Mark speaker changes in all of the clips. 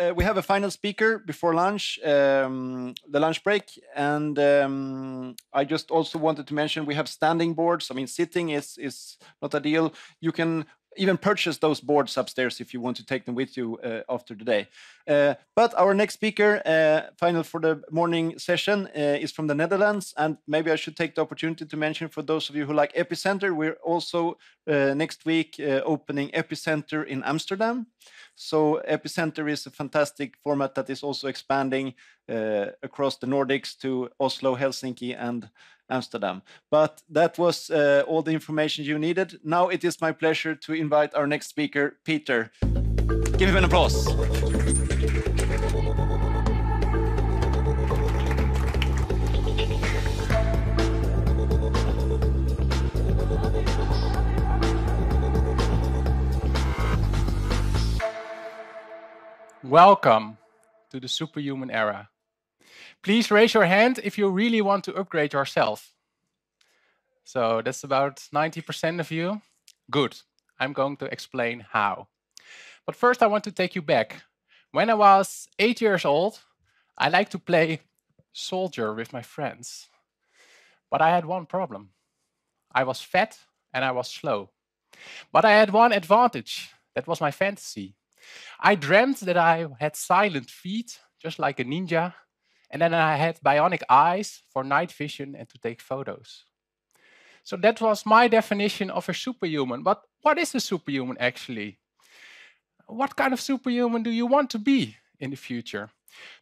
Speaker 1: uh, we have a final speaker before lunch, um, the lunch break, and um, I just also wanted to mention we have standing boards. I mean, sitting is is not a deal. You can even purchase those boards upstairs if you want to take them with you uh, after the day. Uh, but our next speaker, uh, final for the morning session, uh, is from the Netherlands. And maybe I should take the opportunity to mention for those of you who like Epicenter, we're also uh, next week uh, opening Epicenter in Amsterdam. So Epicenter is a fantastic format that is also expanding across the Nordics to Oslo, Helsinki, and Amsterdam. But that was uh, all the information you needed. Now it is my pleasure to invite our next speaker, Peter. Give him an applause. Welcome to the superhuman era. Please raise your hand if you really want to upgrade yourself. So that's about 90% of you. Good. I'm going to explain how. But first, I want to take you back. When I was eight years old, I liked to play soldier with my friends. But I had one problem I was fat and I was slow. But I had one advantage that was my fantasy. I dreamed that I had silent feet, just like a ninja, and then I had bionic eyes for night vision and to take photos. So that was my definition of a superhuman. But what is a superhuman actually? What kind of superhuman do you want to be in the future?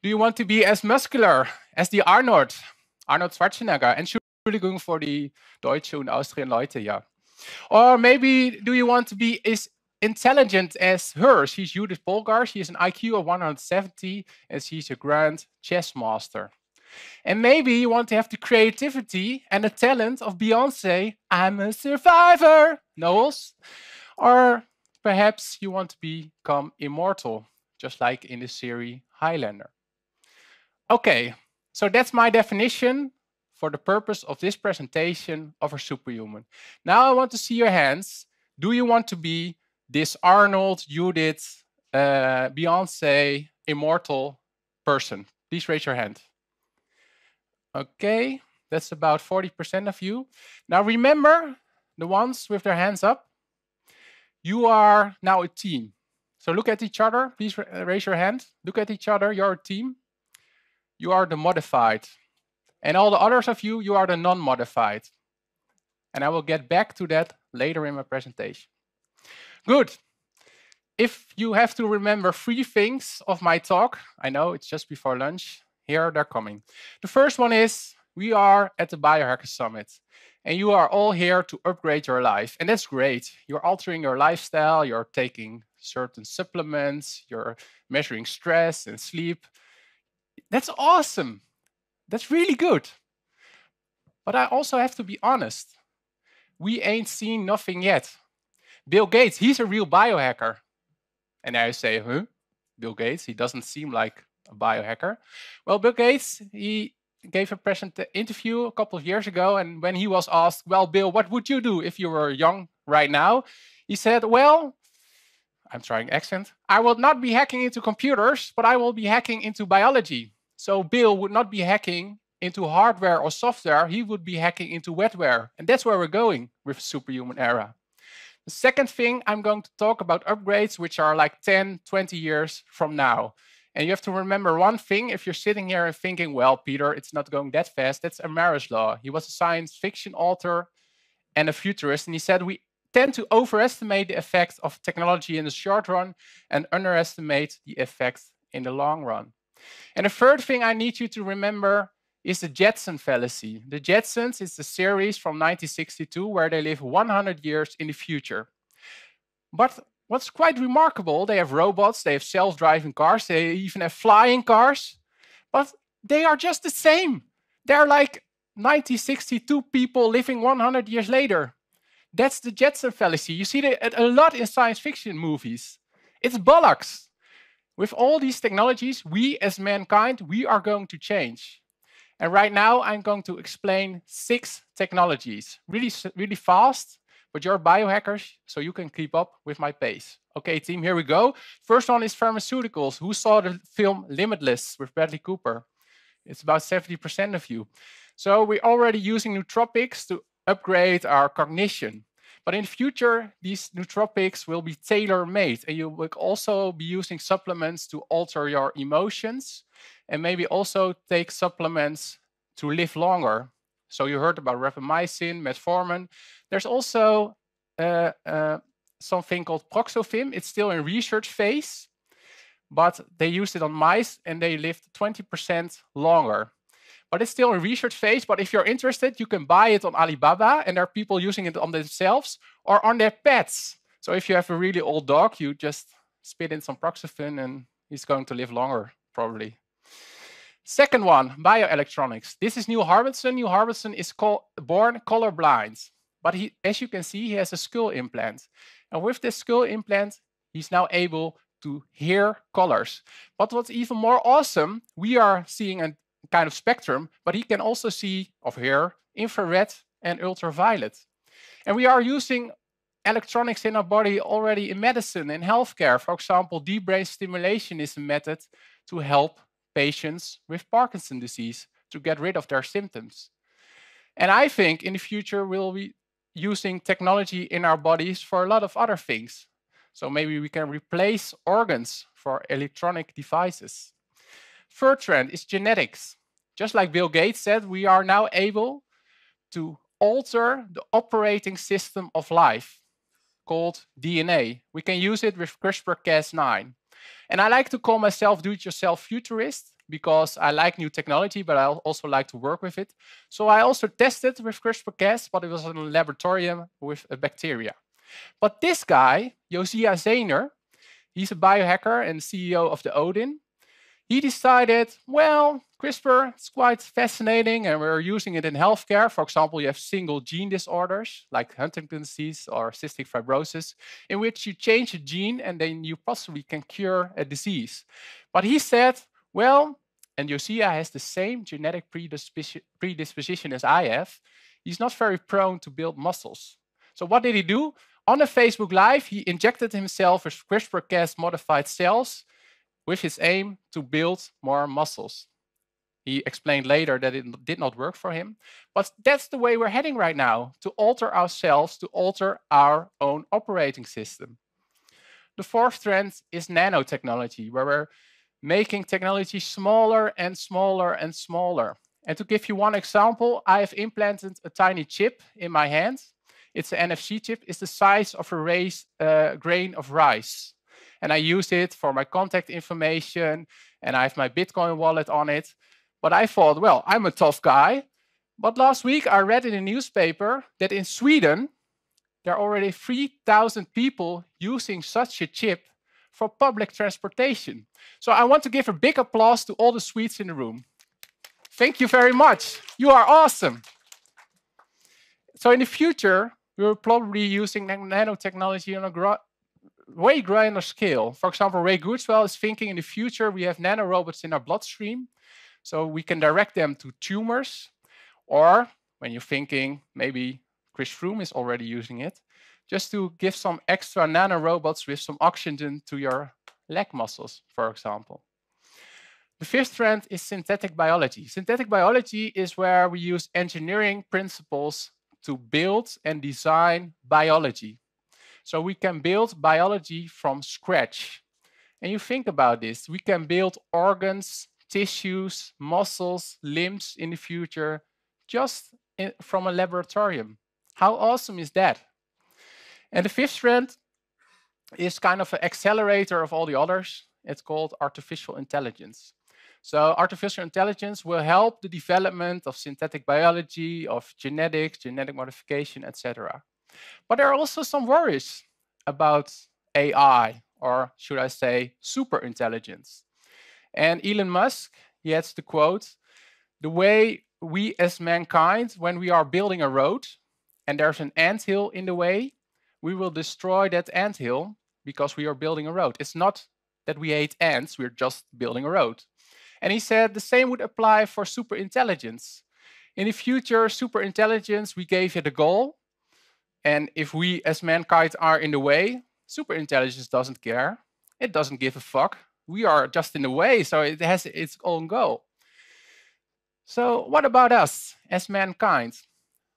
Speaker 1: Do you want to be as muscular as the Arnold, Arnold Schwarzenegger? And going for the Deutsche und Austrian Leute, yeah. Or maybe do you want to be is intelligent as her. She's Judith Polgar. She has an IQ of 170 and she's a grand chess master. And maybe you want to have the creativity and the talent of Beyonce, I'm a survivor, Knowles. Or perhaps you want to become immortal, just like in the series Highlander. Okay, so that's my definition for the purpose of this presentation of a superhuman. Now I want to see your hands. Do you want to be this Arnold, Judith, uh, Beyonce, immortal person. Please raise your hand. Okay, that's about 40% of you. Now remember the ones with their hands up. You are now a team. So look at each other. Please raise your hand. Look at each other. You're a team. You are the modified. And all the others of you, you are the non-modified. And I will get back to that later in my presentation. Good. If you have to remember three things of my talk, I know it's just before lunch, here they're coming. The first one is we are at the Biohacker Summit and you are all here to upgrade your life. And that's great. You're altering your lifestyle, you're taking certain supplements, you're measuring stress and sleep. That's awesome. That's really good. But I also have to be honest. We ain't seen nothing yet. Bill Gates, he's a real biohacker. And I say, huh? Bill Gates, he doesn't seem like a biohacker. Well, Bill Gates, he gave a present uh, interview a couple of years ago, and when he was asked, "Well, Bill, what would you do if you were young right now?" he said, "Well, I'm trying accent. I will not be hacking into computers, but I will be hacking into biology. So Bill would not be hacking into hardware or software; he would be hacking into wetware, and that's where we're going with Superhuman Era." The second thing, I'm going to talk about upgrades, which are like 10, 20 years from now. And you have to remember one thing if you're sitting here and thinking, well, Peter, it's not going that fast, that's Amaris Law. He was a science fiction author and a futurist, and he said, we tend to overestimate the effects of technology in the short run and underestimate the effects in the long run. And the third thing I need you to remember is the Jetson fallacy. The Jetsons is the series from 1962 where they live 100 years in the future. But what's quite remarkable, they have robots, they have self-driving cars, they even have flying cars, but they are just the same. They're like 1962 people living 100 years later. That's the Jetson fallacy. You see it a lot in science fiction movies. It's bollocks. With all these technologies, we as mankind, we are going to change. And right now I'm going to explain six technologies, really, really fast, but you're biohackers, so you can keep up with my pace. Okay, team, here we go. First one is pharmaceuticals. Who saw the film Limitless with Bradley Cooper? It's about 70% of you. So we're already using nootropics to upgrade our cognition. But in the future, these nootropics will be tailor-made, and you will also be using supplements to alter your emotions and maybe also take supplements to live longer. So you heard about rapamycin, metformin. There's also uh, uh, something called proxofim. It's still in research phase, but they used it on mice and they lived 20% longer. But it's still in research phase. But if you're interested, you can buy it on Alibaba, and there are people using it on themselves or on their pets. So if you have a really old dog, you just spit in some proxofin, and he's going to live longer, probably. Second one, bioelectronics. This is New Harbison. New Harbison is call, born colorblind, but he, as you can see, he has a skull implant. And with this skull implant, he's now able to hear colors. But what's even more awesome, we are seeing a kind of spectrum, but he can also see of here, infrared and ultraviolet. And we are using electronics in our body already in medicine, in healthcare. For example, deep brain stimulation is a method to help patients with Parkinson's disease to get rid of their symptoms. And I think in the future we'll be using technology in our bodies for a lot of other things. So maybe we can replace organs for electronic devices. Third trend is genetics. Just like Bill Gates said, we are now able to alter the operating system of life called DNA. We can use it with CRISPR Cas9. And I like to call myself do-it-yourself futurist because I like new technology, but I also like to work with it. So I also tested with CRISPR-Cas, but it was in a laboratorium with a bacteria. But this guy, Josiah Zener, he's a biohacker and CEO of the Odin he decided, well, CRISPR is quite fascinating and we're using it in healthcare. For example, you have single gene disorders like Huntington's disease or cystic fibrosis, in which you change a gene and then you possibly can cure a disease. But he said, well, and Yosia has the same genetic predisposition as I have. He's not very prone to build muscles. So what did he do? On a Facebook Live, he injected himself with CRISPR-Cas modified cells with his aim to build more muscles. He explained later that it did not work for him. But that's the way we're heading right now to alter ourselves, to alter our own operating system. The fourth trend is nanotechnology, where we're making technology smaller and smaller and smaller. And to give you one example, I have implanted a tiny chip in my hand. It's an NFC chip, it's the size of a uh, grain of rice and I use it for my contact information and I have my Bitcoin wallet on it. But I thought, well, I'm a tough guy. But last week I read in the newspaper that in Sweden, there are already 3,000 people using such a chip for public transportation. So I want to give a big applause to all the Swedes in the room. Thank you very much. You are awesome. So in the future, we are probably using nanotechnology on a way grander scale. For example, Ray Kurzweil is thinking in the future we have nanorobots in our bloodstream, so we can direct them to tumors. Or when you're thinking, maybe Chris Froome is already using it, just to give some extra nanorobots with some oxygen to your leg muscles, for example. The fifth trend is synthetic biology. Synthetic biology is where we use engineering principles to build and design biology. So we can build biology from scratch. And you think about this, we can build organs, tissues, muscles, limbs in the future, just in, from a laboratorium. How awesome is that? And the fifth trend is kind of an accelerator of all the others. It's called artificial intelligence. So artificial intelligence will help the development of synthetic biology, of genetics, genetic modification, etc. But there are also some worries about AI, or should I say, super intelligence. And Elon Musk, he has the quote The way we as mankind, when we are building a road and there's an ant hill in the way, we will destroy that ant hill because we are building a road. It's not that we hate ants, we're just building a road. And he said the same would apply for super intelligence. In the future, super intelligence, we gave it a goal and if we as mankind are in the way, superintelligence doesn't care. It doesn't give a fuck. We are just in the way, so it has its own goal. So what about us as mankind?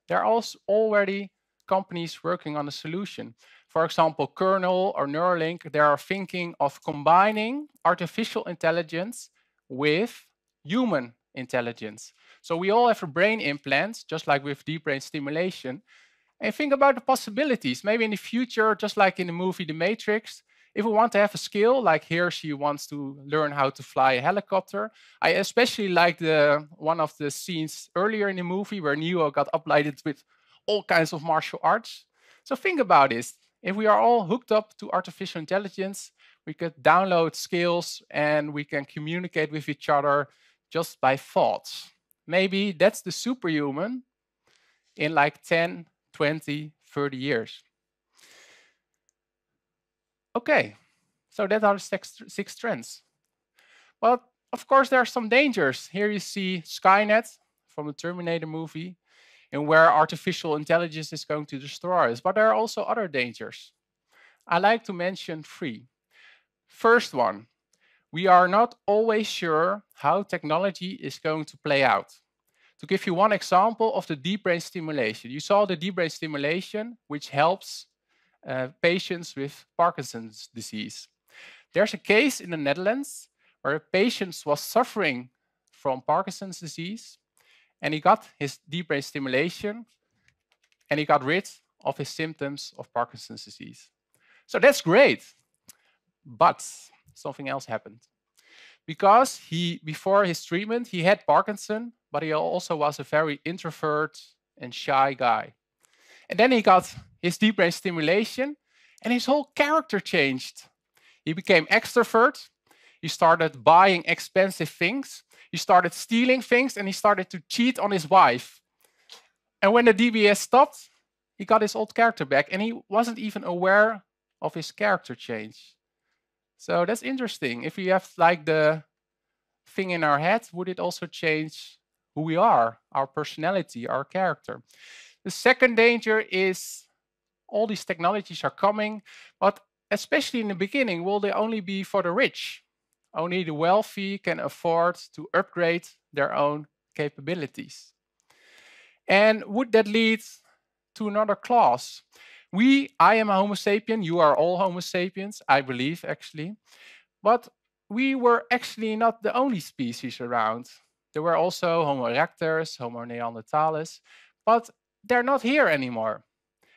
Speaker 1: There are already companies working on a solution. For example, Kernel or Neuralink, they are thinking of combining artificial intelligence with human intelligence. So we all have a brain implant, just like with deep brain stimulation and think about the possibilities. Maybe in the future, just like in the movie The Matrix, if we want to have a skill, like here she wants to learn how to fly a helicopter. I especially like the one of the scenes earlier in the movie where Neo got uploaded with all kinds of martial arts. So think about this. If we are all hooked up to artificial intelligence, we could download skills and we can communicate with each other just by thoughts. Maybe that's the superhuman in like 10 20, 30 years. Okay, so that are six, six trends. Well, of course, there are some dangers. Here you see Skynet from the Terminator movie and where artificial intelligence is going to destroy us. But there are also other dangers. I like to mention three. First one, we are not always sure how technology is going to play out to give you one example of the deep brain stimulation. You saw the deep brain stimulation, which helps uh, patients with Parkinson's disease. There's a case in the Netherlands where a patient was suffering from Parkinson's disease, and he got his deep brain stimulation, and he got rid of his symptoms of Parkinson's disease. So that's great, but something else happened because he before his treatment he had Parkinson, but he also was a very introvert and shy guy. And then he got his deep brain stimulation and his whole character changed. He became extrovert. He started buying expensive things. He started stealing things and he started to cheat on his wife. And when the DBS stopped, he got his old character back and he wasn't even aware of his character change. So that's interesting. If we have like the thing in our head, would it also change who we are, our personality, our character? The second danger is all these technologies are coming, but especially in the beginning, will they only be for the rich? Only the wealthy can afford to upgrade their own capabilities. And would that lead to another class we, I am a Homo sapien, you are all Homo sapiens, I believe actually. But we were actually not the only species around. There were also Homo erectus, Homo neanderthalis, but they're not here anymore.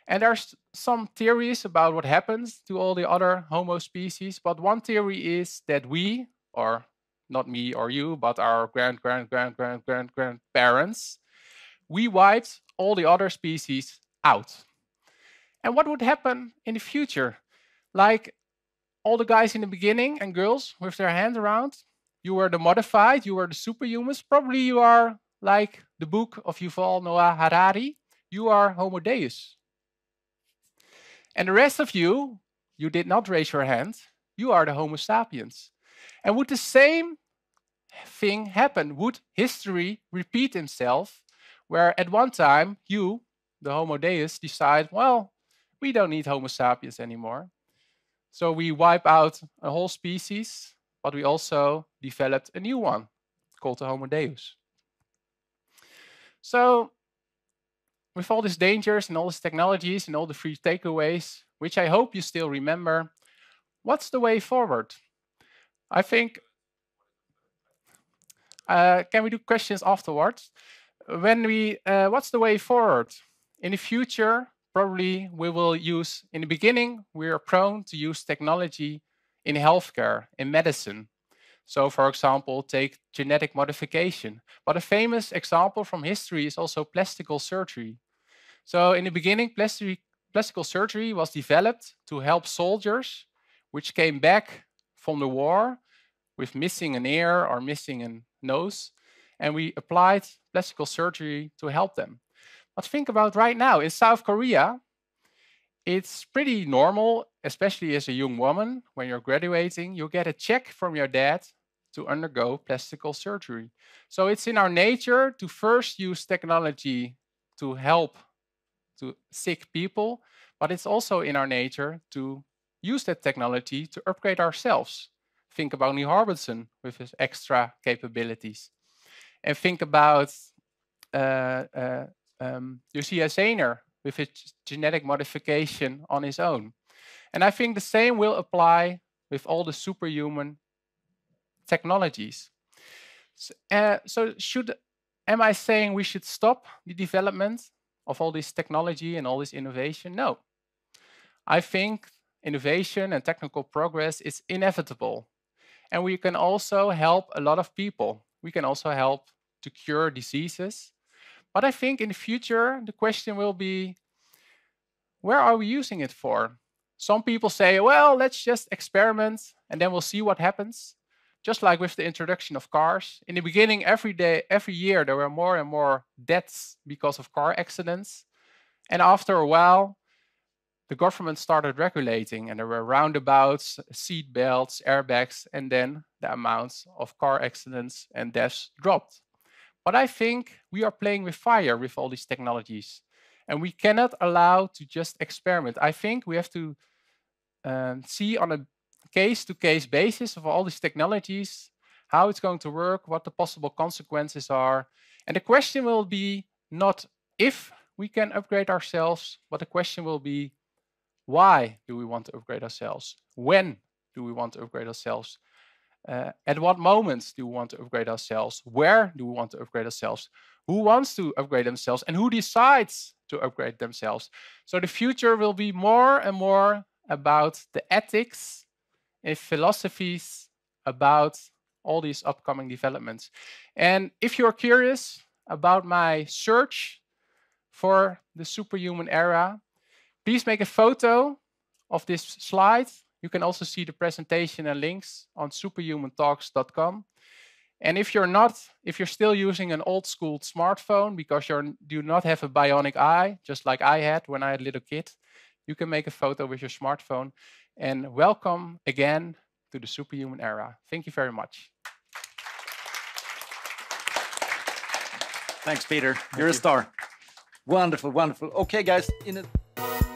Speaker 1: And there's some theories about what happens to all the other Homo species, but one theory is that we, or not me or you, but our grand, grand, grand, grand, grand, grandparents, we wiped all the other species out. And what would happen in the future? Like all the guys in the beginning and girls with their hands around, you were the modified, you were the superhumans. Probably you are like the book of Yuval Noah Harari, you are Homo Deus. And the rest of you, you did not raise your hand, you are the Homo sapiens. And would the same thing happen? Would history repeat itself, where at one time you, the Homo Deus, decide, well, we don't need Homo sapiens anymore. So we wipe out a whole species, but we also developed a new one called the Homo Deus. So with all these dangers and all these technologies and all the free takeaways, which I hope you still remember, what's the way forward? I think, uh, can we do questions afterwards? When we, uh, what's the way forward? In the future, probably we will use, in the beginning, we are prone to use technology in healthcare, in medicine. So, for example, take genetic modification. But a famous example from history is also plastical surgery. So, in the beginning, plastic, plastical surgery was developed to help soldiers which came back from the war with missing an ear or missing a nose. And we applied plastical surgery to help them. But think about right now in South Korea, it's pretty normal, especially as a young woman, when you're graduating, you get a check from your dad to undergo plastic surgery. So it's in our nature to first use technology to help to sick people, but it's also in our nature to use that technology to upgrade ourselves. Think about Neil Harbison with his extra capabilities. And think about uh, uh, um, you see a Zener with his genetic modification on his own. And I think the same will apply with all the superhuman technologies. So, uh, so should am I saying we should stop the development of all this technology and all this innovation? No. I think innovation and technical progress is inevitable. And we can also help a lot of people. We can also help to cure diseases. But I think in the future, the question will be, where are we using it for? Some people say, well, let's just experiment and then we'll see what happens. Just like with the introduction of cars. In the beginning, every day, every year, there were more and more deaths because of car accidents. And after a while, the government started regulating and there were roundabouts, seat belts, airbags, and then the amounts of car accidents and deaths dropped. But I think we are playing with fire with all these technologies. And we cannot allow to just experiment. I think we have to um, see on a case-to-case -case basis of all these technologies, how it's going to work, what the possible consequences are. And the question will be not if we can upgrade ourselves, but the question will be, why do we want to upgrade ourselves? When do we want to upgrade ourselves? Uh, at what moments do we want to upgrade ourselves? Where do we want to upgrade ourselves? Who wants to upgrade themselves? And who decides to upgrade themselves? So the future will be more and more about the ethics and philosophies about all these upcoming developments. And if you're curious about my search for the superhuman era, please make a photo of this slide you can also see the presentation and links on superhumantalks.com. And if you're not, if you're still using an old school smartphone because you do not have a bionic eye, just like I had when I had a little kid, you can make a photo with your smartphone. And welcome again to the superhuman era. Thank you very much. Thanks, Peter. Thank You're you. a star. Wonderful, wonderful. Okay, guys. In a